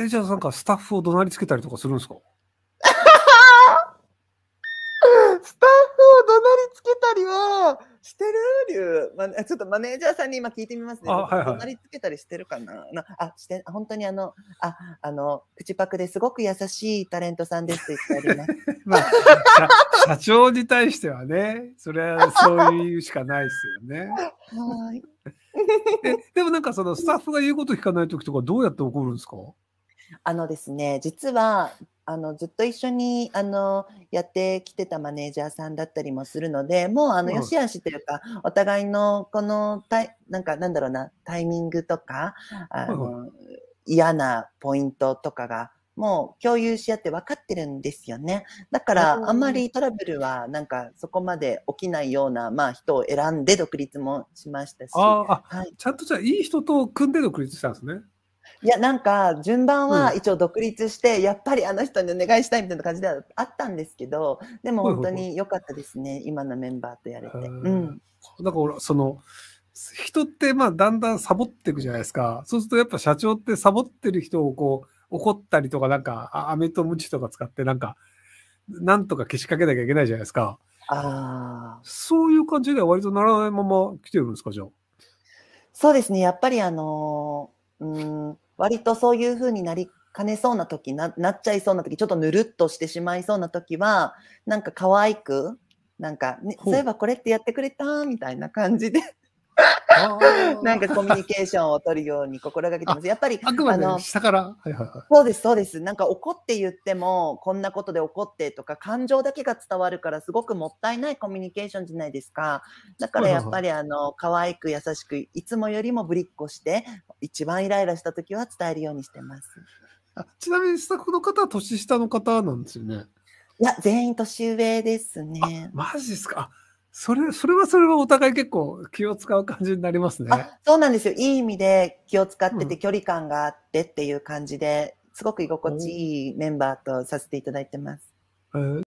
え、じゃあなんかスタッフを怒鳴りつけたりとかするんですか スタッフを怒鳴りつけたりはしてるリュウ、ま、ちょっとマネージャーさんに今聞いてみますね。あ、はいはい、怒鳴りつけたりしてるかなあ、して本当にあの、あ、あの、口パクですごく優しいタレントさんですって言ってあります。まあ、社長に対してはね、それはそういうしかないですよね。はいでもなんかそのスタッフが言うこと聞かない時とかどうやって怒るんですかあのですね、実は、あのずっと一緒にあのやってきてたマネージャーさんだったりもするのでもうあの良し悪しというか、お互いのこのタイなんかなんだろうなタイミングとかあの、嫌なポイントとかがもう共有し合って分かってるんですよねだからあんまりトラブルはなんかそこまで起きないような、まあ、人を選んで独立もしましたし、はい、ちゃんとじゃあいい人と組んで独立したんですね。いや、なんか、順番は一応独立して、やっぱりあの人にお願いしたいみたいな感じではあったんですけど、でも本当に良かったですね、今のメンバーとやれて。うん。だから、その、人ってまあだんだんサボっていくじゃないですか。そうするとやっぱ社長ってサボってる人をこう怒ったりとかなんか、アメとムチとか使ってなんか、なんとか消しかけなきゃいけないじゃないですか。ああ。そういう感じでは割とならないまま来てるんですか、じゃあ。そうですね。やっぱりあのーうん割とそういうふうになりかねそうな時ななっちゃいそうな時ちょっとぬるっとしてしまいそうな時はなんか可愛くなんか、ね、そういえばこれってやってくれたみたいな感じでなんかコミュニケーションを取るように心がけてます。やっぱり、あくまで、下から、はいはいはい。そうです、そうです。なんか怒って言っても、こんなことで怒ってとか、感情だけが伝わるから、すごくもったいないコミュニケーションじゃないですか。だからやっぱり、あの、可愛く優しく、いつもよりもぶりっこして、一番イライラした時は伝えるようにしてます。ちなみにスタッフの方は年下の方なんですよね。いや、全員年上ですね。マジですか。それ、それはそれはお互い結構気を使う感じになりますね。あそうなんですよ。いい意味で気を使ってて距離感があってっていう感じで、すごく居心地いいメンバーとさせていただいてます。えー